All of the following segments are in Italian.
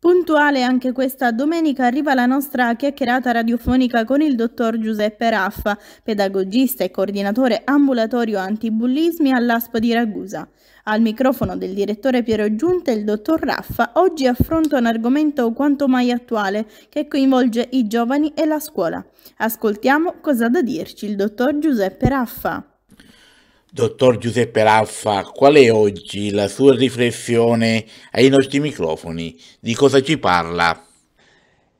Puntuale anche questa domenica arriva la nostra chiacchierata radiofonica con il dottor Giuseppe Raffa, pedagogista e coordinatore ambulatorio antibullismi all'ASP di Ragusa. Al microfono del direttore Piero Giunta il dottor Raffa oggi affronta un argomento quanto mai attuale che coinvolge i giovani e la scuola. Ascoltiamo cosa ha da dirci il dottor Giuseppe Raffa. Dottor Giuseppe Raffa, qual è oggi la sua riflessione ai nostri microfoni? Di cosa ci parla?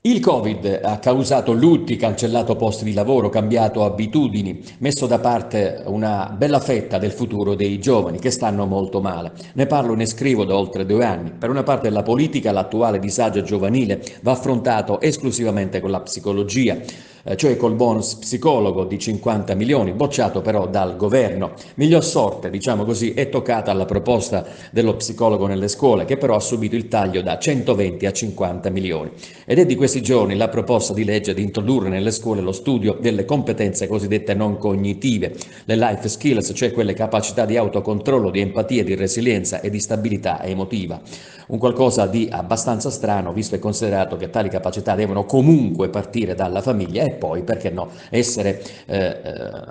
Il Covid ha causato lutti, cancellato posti di lavoro, cambiato abitudini, messo da parte una bella fetta del futuro dei giovani che stanno molto male. Ne parlo e ne scrivo da oltre due anni. Per una parte la politica, l'attuale disagio giovanile va affrontato esclusivamente con la psicologia. Eh, cioè col bonus psicologo di 50 milioni, bocciato però dal governo. Miglior sorte, diciamo così, è toccata alla proposta dello psicologo nelle scuole, che però ha subito il taglio da 120 a 50 milioni. Ed è di questi giorni la proposta di legge di introdurre nelle scuole lo studio delle competenze cosiddette non cognitive, le life skills, cioè quelle capacità di autocontrollo, di empatia, di resilienza e di stabilità emotiva un qualcosa di abbastanza strano, visto e considerato che tali capacità devono comunque partire dalla famiglia e poi, perché no, essere eh, eh,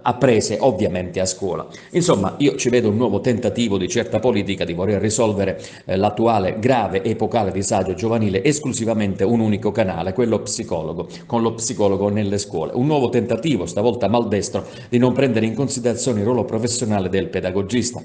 apprese ovviamente a scuola. Insomma, io ci vedo un nuovo tentativo di certa politica di voler risolvere eh, l'attuale grave epocale disagio giovanile esclusivamente un unico canale, quello psicologo, con lo psicologo nelle scuole. Un nuovo tentativo, stavolta maldestro, di non prendere in considerazione il ruolo professionale del pedagogista.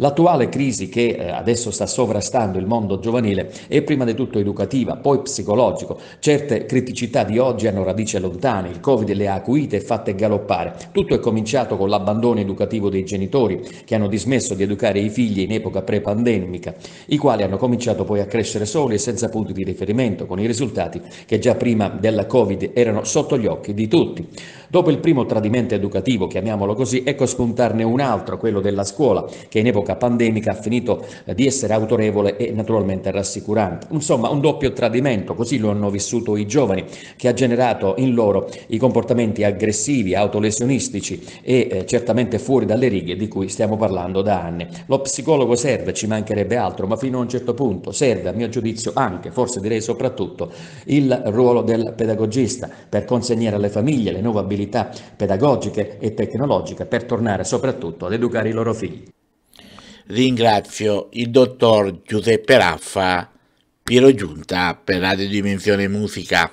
L'attuale crisi che eh, adesso sta sovrastando il mondo giovanile è prima di tutto educativa, poi psicologico. Certe criticità di oggi hanno radici lontane, il Covid le ha acuite e fatte galoppare. Tutto è cominciato con l'abbandono educativo dei genitori, che hanno dismesso di educare i figli in epoca pre-pandemica, i quali hanno cominciato poi a crescere soli e senza punti di riferimento, con i risultati che già prima della Covid erano sotto gli occhi di tutti. Dopo il primo tradimento educativo, chiamiamolo così, ecco spuntarne un altro, quello della scuola, che in epoca epoca pandemica ha finito eh, di essere autorevole e naturalmente rassicurante. Insomma, un doppio tradimento, così lo hanno vissuto i giovani, che ha generato in loro i comportamenti aggressivi, autolesionistici e eh, certamente fuori dalle righe di cui stiamo parlando da anni. Lo psicologo serve, ci mancherebbe altro, ma fino a un certo punto serve, a mio giudizio, anche, forse direi soprattutto, il ruolo del pedagogista per consegnare alle famiglie le nuove abilità pedagogiche e tecnologiche per tornare soprattutto ad educare i loro figli. Ringrazio il dottor Giuseppe Raffa, Piero Giunta per Radio Dimensione Musica.